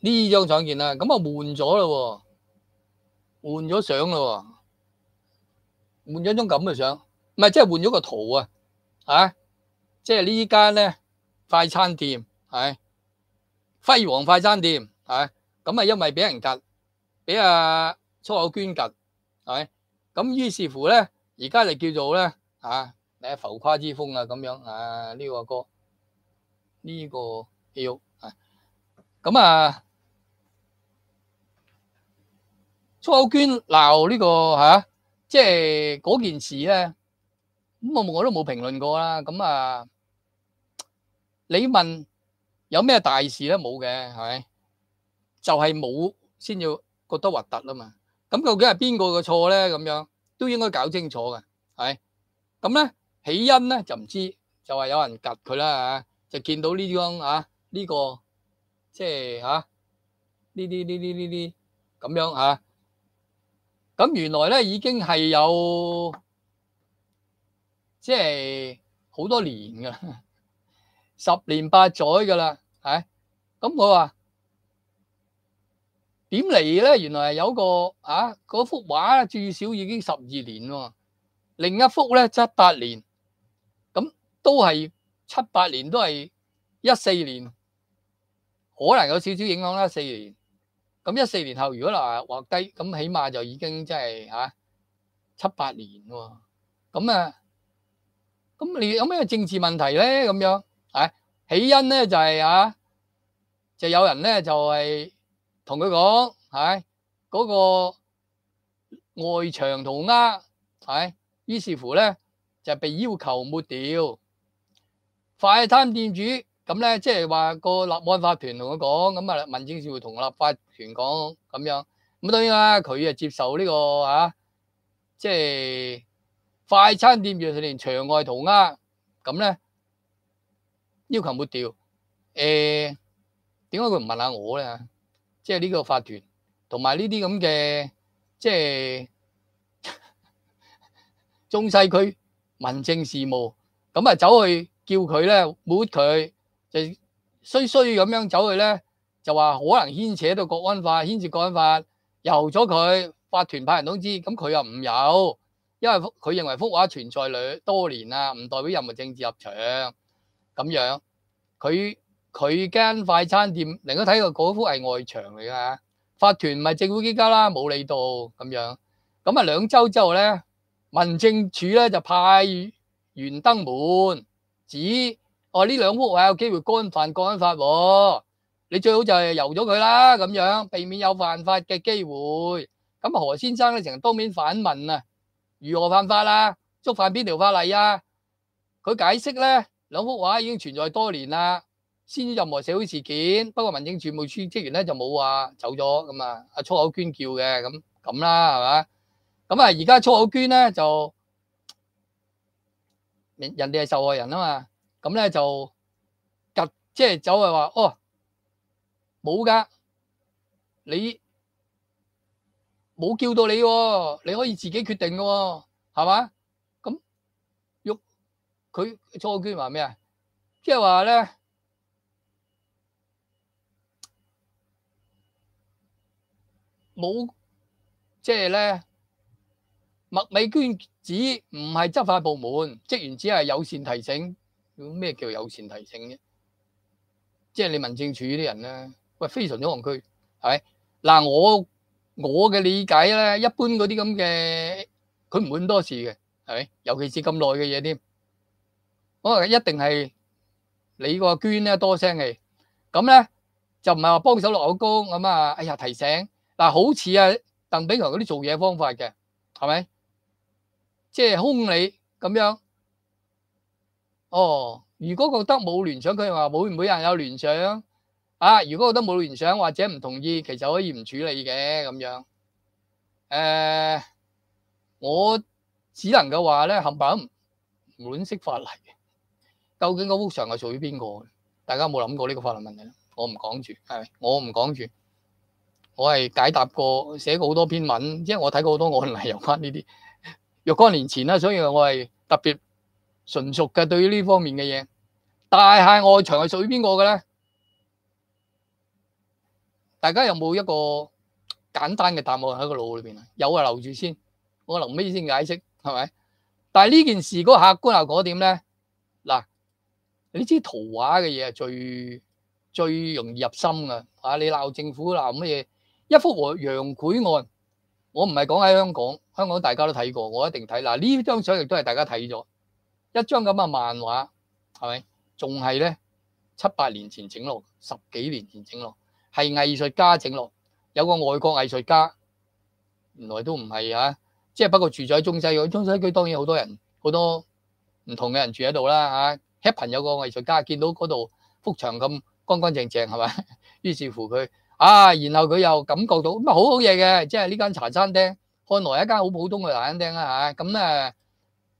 呢张相见啦，咁啊换咗啦，换咗相啦，换咗张咁嘅相，唔系即系换咗个图啊，啊，即系呢间咧快餐店系辉煌快餐店系，咁啊因为俾人夹，俾阿初有娟夹系咁于是乎咧，而家就叫做咧啊，吓，浮夸之风啊咁样啊呢个歌呢个叫啊，咁啊。粗口娟闹呢个吓，即系嗰件事咧，咁我我都冇评论过啦。咁啊，你问有咩大事咧冇嘅，系咪？就系冇先要觉得核突啊嘛。咁究竟系边个嘅错咧？咁样都应该搞清楚嘅，系咁咧起因咧就唔知，就话有人夹佢啦吓，就见到呢张啊呢个，即系吓呢啲呢啲呢啲咁样吓。咁原來咧已經係有即係好多年噶，十年八載噶啦，嚇！咁我話點嚟咧？原來係有個啊，嗰幅畫最少已經十二年喎，另一幅咧七八年，咁都係七八年，都係一四年，可能有少少影響啦，四年。咁一四年後，如果嗱話低，咁起碼就已經即係嚇七八年喎。咁啊，咁你有咩政治問題咧？咁樣，係起因咧就係啊，就有人咧就係同佢講，係嗰個外牆塗鴨，係於是乎咧就被要求抹掉，快餐店主。咁咧，即係話個立法團同佢講，咁啊民政事會同立法團講咁樣，咁當然啦，佢啊接受呢個啊，即係快餐店年長外塗鴨咁咧要求抹掉。誒點解佢唔問下我咧？即係呢個法團同埋呢啲咁嘅即係中西區民政事務，咁啊走去叫佢咧抹佢。就衰衰咁样走去咧，就话可能牵扯到国安法，牵涉国安法，由咗佢法团派人通知，咁佢又唔有，因为佢认为幅画存在两多年啦，唔代表任何政治入场咁样。佢佢间快餐店，你都睇个嗰幅系外墙嚟噶，法团唔系政府机构啦，冇理到咁样。咁啊，两周之后咧，民政处咧就派员登门指。哦，呢两幅画有机会干犯干安法喎，你最好就系由咗佢啦，咁样避免有犯法嘅机会。咁何先生咧成日当面反问啊，如何犯法啦？触犯边条法例啊？佢解释咧，两幅画已经存在多年啦，先任何社会事件，不过民政事务处职员咧就冇话走咗咁啊，阿粗口娟叫嘅咁咁啦，系嘛？咁啊，而家粗口娟咧就人人哋系受害人啊嘛。咁咧就，吉即系走去话哦，冇噶，你冇叫到你，你可以自己决定嘅，系嘛？咁，喐佢初娟话咩啊？即系话咧，冇，即系咧，墨美捐子唔系执法部门职员，只系友善提醒。咩叫有前提性嘅？即系你民政处啲人咧，喂，非常之戆居，系咪？嗱，我我嘅理解咧，一般嗰啲咁嘅，佢唔会咁多事嘅，系咪？尤其是咁耐嘅嘢添，可能一定系你个娟咧多声气，咁咧就唔系话帮手落好供咁啊！哎呀，提醒嗱，好似啊邓炳强嗰啲做嘢方法嘅，系咪？即系兇你咁样。哦，如果觉得冇联想，佢话每每人有联想啊。如果觉得冇联想或者唔同意，其实可以唔处理嘅咁样。诶，我只能够话咧，冚唪唥满识法例究竟个屋场系属于边个？大家冇谂过呢个法律问题我唔讲住，系我唔讲住，我系解答过写过好多篇文，即系我睇过好多案例有关呢啲若干年前啦，所以我系特别。純熟嘅對於呢方面嘅嘢，但係外墙係屬於邊個嘅咧？大家有冇一個簡單嘅答案喺個腦裏边啊？有啊，留住先。我留尾先解釋？係咪？但係呢件事個客觀效果點咧？嗱，你知圖畫嘅嘢係最最容易入心㗎。啊，你鬧政府鬧乜嘢？一幅洋攰案，我唔係講喺香港，香港大家都睇過，我一定睇嗱呢張相，亦都係大家睇咗。一张咁嘅漫画，系咪？仲系咧七八年前整落，十几年前整落，系艺术家整落。有个外国艺术家，原来都唔系啊，即系不过住咗喺中西区，中西区当然好多人，好多唔同嘅人住喺度啦 Happen 有个艺术家见到嗰度幅墙咁乾乾淨淨，系咪？於 是乎佢啊，然後佢又感覺到咁啊，好好嘢嘅，即系呢间茶餐厅，看來一間好普通嘅茶餐厅啦嚇。咁啊～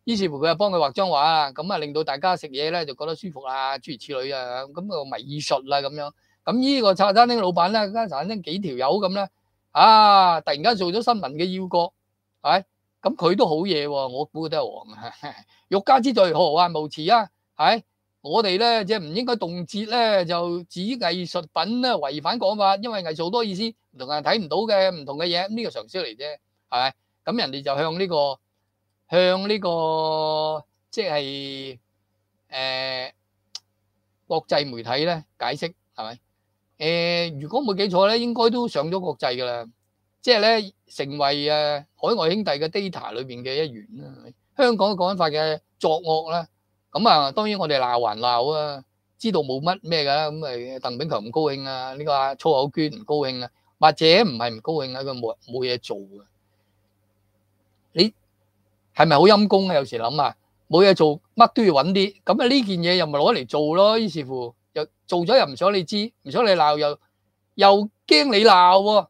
於是乎佢就幫佢畫張畫啊，咁啊令到大家食嘢咧就覺得舒服啊，諸如此類啊，咁個藝術啦咁樣。咁呢個茶餐廳老闆咧，茶產生幾條友咁咧，啊，突然間做咗新聞嘅要角，係，咁佢都好嘢喎，我估都係王啊，欲加之罪何患無辭啊，係，我哋咧即係唔應該動節咧，就指藝術品咧違反講法，因為藝術多意思唔同人睇唔到嘅唔同嘅嘢，呢個常識嚟啫，係咪？咁人哋就向呢個。向呢個即係誒國際媒體咧解釋係咪？誒如果冇記錯咧，應該都上咗國際噶啦，即係咧成為誒海外兄弟嘅 data 裏邊嘅一員啦。香港講法嘅作惡啦，咁啊當然我哋鬧還鬧啊，知道冇乜咩㗎咁咪鄧炳強唔高興啊？呢個阿粗口娟唔高興啊？或者唔係唔高興啊？佢冇冇嘢做啊，你？系咪好陰公啊？有時諗啊，冇嘢做，乜都要揾啲咁啊！呢件嘢又咪攞嚟做咯，於是乎又做咗又唔想你知，唔想你鬧又又驚你鬧喎，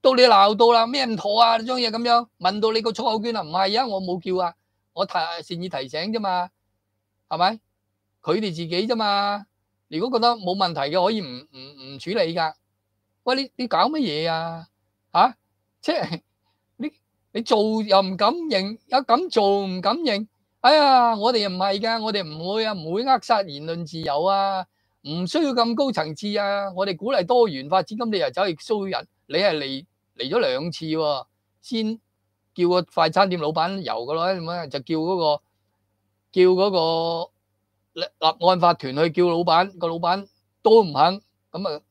到你鬧到啦咩唔妥啊？呢張嘢咁樣問到你個粗口圈啊，唔係啊，我冇叫啊，我提善意提醒啫嘛，係咪？佢哋自己啫嘛，如果覺得冇問題嘅可以唔唔唔處理噶。喂，你你搞乜嘢啊？嚇，即係。你做又唔敢认，又敢做唔敢认。哎呀，我哋又唔系噶，我哋唔会啊，唔会扼杀言论自由啊，唔需要咁高层次啊。我哋鼓励多元发展，咁你又走去骚扰人，你系嚟嚟咗两次喎，先叫个快餐店老板游嘅咯，咁就叫嗰个叫嗰个立案法团去叫老板，个老板都唔肯，咁啊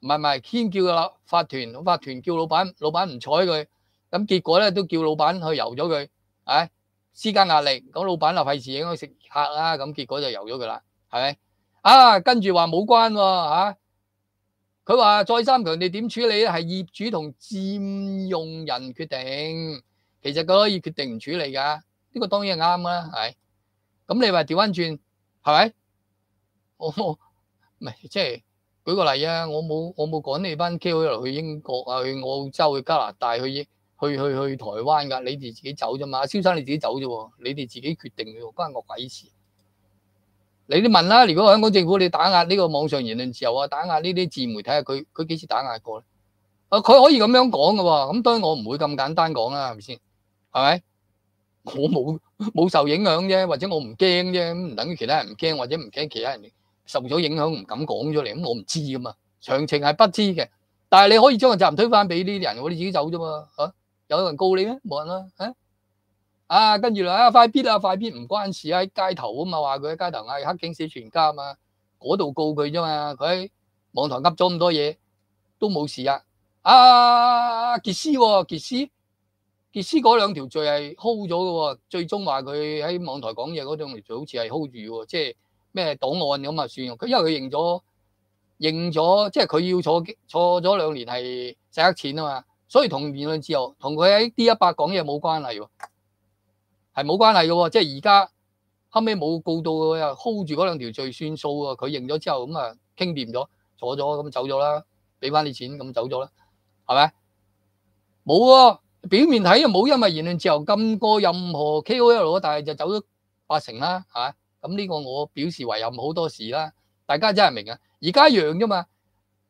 唔系唔系先叫个法团，法团叫老板，老板唔睬佢。咁結果咧都叫老闆去遊咗佢，啊施加壓力，咁老闆就費事影響食客啦，咁結果就遊咗佢啦，係咪？啊，跟住話冇關喎啊，佢話再三強調點處理咧，係業主同佔用人決定，其實佢可以決定唔處理噶，呢個當然係啱啦，係。咁你話調翻轉，係咪？我唔係即係舉個例啊，我冇我冇趕你班僆仔落去英國啊，去澳洲、去加拿大、去英。去去去台灣㗎，你哋自己走啫嘛，蕭生你自己走啫喎，你哋自己決定嘅喎，關我鬼事。你都問啦，如果香港政府你打壓呢個網上言論自由啊，打壓呢啲自媒體啊，佢佢幾時打壓過咧？啊，佢可以咁樣講嘅喎，咁當然我唔會咁簡單講啦，係咪先？係咪？我冇冇受影響啫，或者我唔驚啫，咁唔等於其他人唔驚，或者唔驚其他人受咗影響唔敢講出嚟，咁我唔知噶嘛，詳情係不知嘅。但係你可以將個責任推翻俾啲人，我哋自己走啫嘛，嚇。有人告你咩？冇人啦啊，跟住啦啊，快啲啦，快啲唔关事啊！喺街头啊嘛，话佢喺街头嗌黑警死全家啊嘛，嗰度告佢啫嘛，佢喺网台噏咗咁多嘢都冇事啊！啊，杰斯喎，杰斯，杰斯嗰两条罪系 hold 咗嘅喎，最终话佢喺网台讲嘢嗰两条罪好似系 hold 住即系咩档案咁啊算佢因为佢认咗，认咗即系佢要坐坐咗两年系洗黑钱啊嘛。所以同言论自由同佢喺 D 一百讲嘢冇关系喎，系冇关系嘅喎，即系而家后尾冇告到，啊 hold 住嗰两条最算数啊，佢认咗之后咁啊，倾掂咗，坐咗咁走咗啦，俾翻啲钱咁走咗啦，系咪？冇喎，表面睇就冇，因为言论自由禁过任何 K O L，但系就走咗八成啦，吓，咁呢个我表示遗憾好多事啦，大家真系明啊，而家一样啫嘛，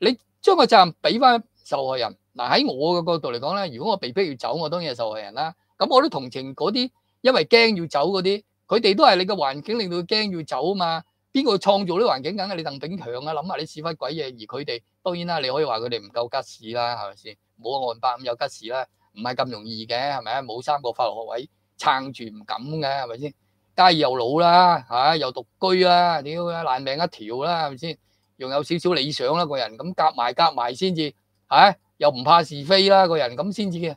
你将个责任俾翻受害人。嗱喺我嘅角度嚟講咧，如果我被逼要走，我當然係受害人啦。咁我都同情嗰啲因為驚要走嗰啲，佢哋都係你嘅環境令到佢驚要走啊嘛。邊個創造啲環境梗系你鄧炳強啊，諗下你屎忽鬼嘢。而佢哋當然啦，你可以話佢哋唔夠吉事啦，係咪先？冇案發咁有吉事啦，唔係咁容易嘅，係咪啊？冇三個法律學位撐住唔敢嘅，係咪先？加又老啦，嚇又獨居啦，屌啊爛命一條啦，係咪先？仲有少少理想啦，個人咁夾埋夾埋先至嚇。又唔怕是非啦，個人咁先至嘅。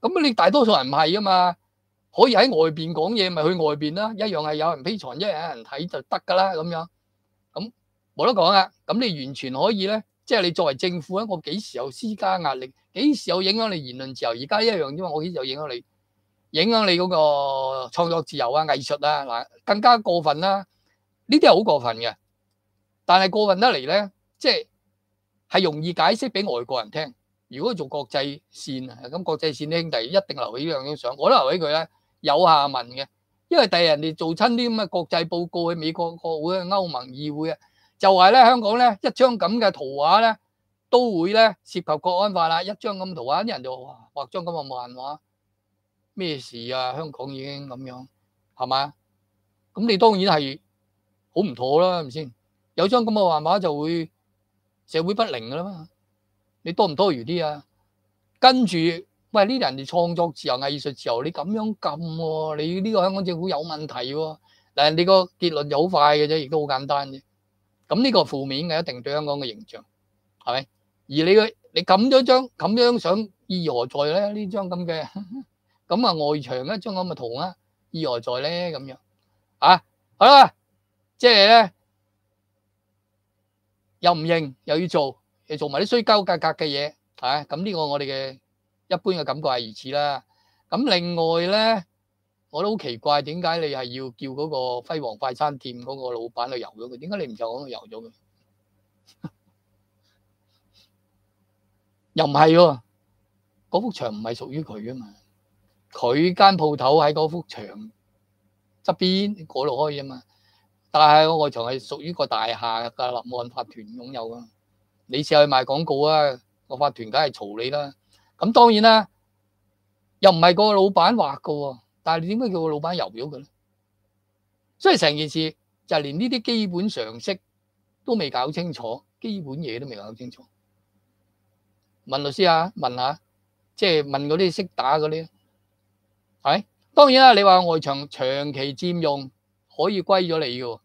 咁你大多數人唔係啊嘛，可以喺外邊講嘢，咪去外邊啦。一樣係有人披藏，一樣有人睇就得噶啦。咁樣咁冇得講啊。咁你完全可以咧，即係你作為政府咧，我幾時有施加壓力，幾時有影響你言論自由？而家一樣啫嘛，我幾時有影響你，影響你嗰個創作自由啊、藝術啊嗱，更加過分啦。呢啲係好過分嘅，但係過分得嚟咧，即係。系容易解釋俾外國人聽。如果做國際線啊，咁國際線啲兄弟一定留起呢樣嘢相，我都留起佢咧，有下文嘅，因為第日人哋做親啲咁嘅國際報告去美國國會、歐盟議會啊，就係咧香港咧一張咁嘅圖畫咧都會咧涉及國安法啦。一張咁圖畫啲人就畫張咁嘅漫畫，咩事啊？香港已經咁樣係咪咁你當然係好唔妥啦，係咪先？有張咁嘅漫畫就會。社会不灵噶啦嘛，你多唔多余啲啊？跟住喂呢人哋创作自由、艺术自由，你咁样禁喎，你呢个香港政府有问题喎。嗱，你个结论就好快嘅啫，亦都好简单啫。咁呢个负面嘅一定对香港嘅形象，系咪？而你嘅你咁样张咁样想意何在咧？呢张咁嘅 咁啊外墙一张咁嘅图啦，意何在咧？咁样啊，好啦，即系咧。又唔認，又要做，又做埋啲衰鳩格格嘅嘢，嚇！咁呢個我哋嘅一般嘅感覺係如此啦。咁另外咧，我都好奇怪，點解你係要叫嗰個輝煌快餐店嗰個老闆去遊咗佢？點解你唔就講佢遊咗佢？又唔係喎，嗰幅牆唔係屬於佢啊嘛，佢間鋪頭喺嗰幅牆側邊嗰度開啊嘛。但系我外牆係屬於個大廈嘅立案法團擁有啊。你試去賣廣告啊！個法團梗係嘈你啦。咁當然啦，又唔係個老闆畫嘅喎，但係點解叫個老闆油表嘅咧？所以成件事就連呢啲基本常識都未搞清楚，基本嘢都未搞清楚。問律師啊，問下，即係問嗰啲識打嗰啲。系當然啦，你話外牆長期佔用。可以歸咗你嘅，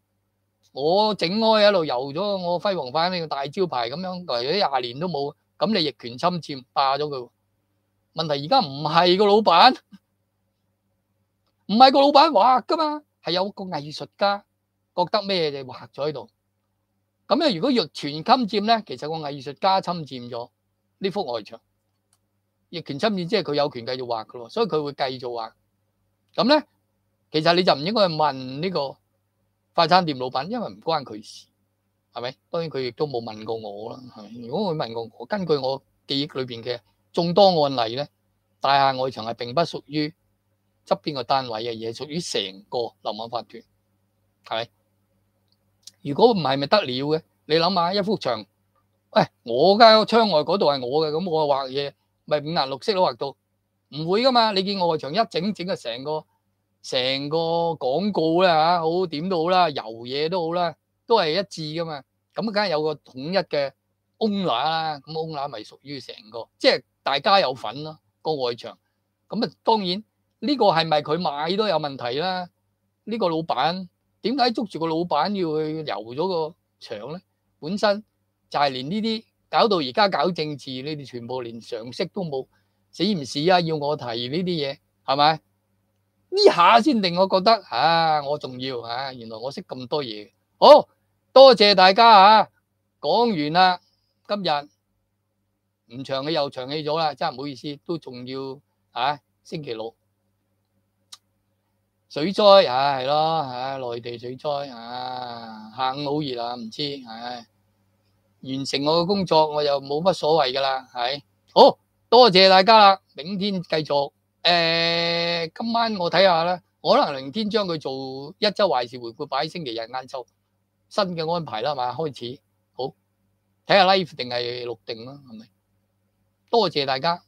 我整開一路遊咗，我輝煌翻呢個大招牌咁樣，嚟咗廿年都冇，咁你逆權侵佔霸咗佢。問題而家唔係個老闆，唔係個老闆畫噶嘛，係有個藝術家覺得咩就畫咗喺度。咁樣如果若全侵佔咧，其實個藝術家侵佔咗呢幅外牆，逆權侵佔即係佢有權繼續畫噶咯，所以佢會繼續畫。咁咧？其實你就唔應該問呢個快餐店老闆，因為唔關佢事，係咪？當然佢亦都冇問過我啦，係咪？如果佢問過我，根據我記憶裏邊嘅眾多案例咧，大廈外牆係並不屬於側邊個單位嘅，而係屬於成個樓物法團，係咪？如果唔係咪得了嘅？你諗下一幅牆，喂，我間窗外嗰度係我嘅，咁我畫嘢咪五顏六色都畫到，唔會噶嘛？你見外牆一整整嘅成個。成個廣告咧嚇，好點都好啦，油嘢都好啦，都係一致噶嘛。咁梗係有個統一嘅 owner 啦。咁 owner 咪屬於成個，即係大家有份咯。個外牆咁啊，當然呢個係咪佢買都有問題啦？呢個老闆點解捉住個老闆要去油咗個牆咧？本身就係連呢啲搞到而家搞政治，你哋全部連常識都冇，死唔死啊？要我提呢啲嘢係咪？呢下先令我覺得，啊，我仲要啊，原來我識咁多嘢，好多謝大家啊！講完啦，今日唔長氣又長氣咗啦，真係唔好意思，都仲要啊，星期六水災，啊，係咯，啊，內地水災，啊，下午好熱啊，唔知唉，完成我嘅工作，我又冇乜所謂噶啦，係好多謝大家啦，明天繼續。誒，今晚我睇下啦，可能明天將佢做一周壞事回顧，擺星期日晏晝新嘅安排啦，係嘛？開始好，睇下 live 定係錄定啦，係咪？多謝大家。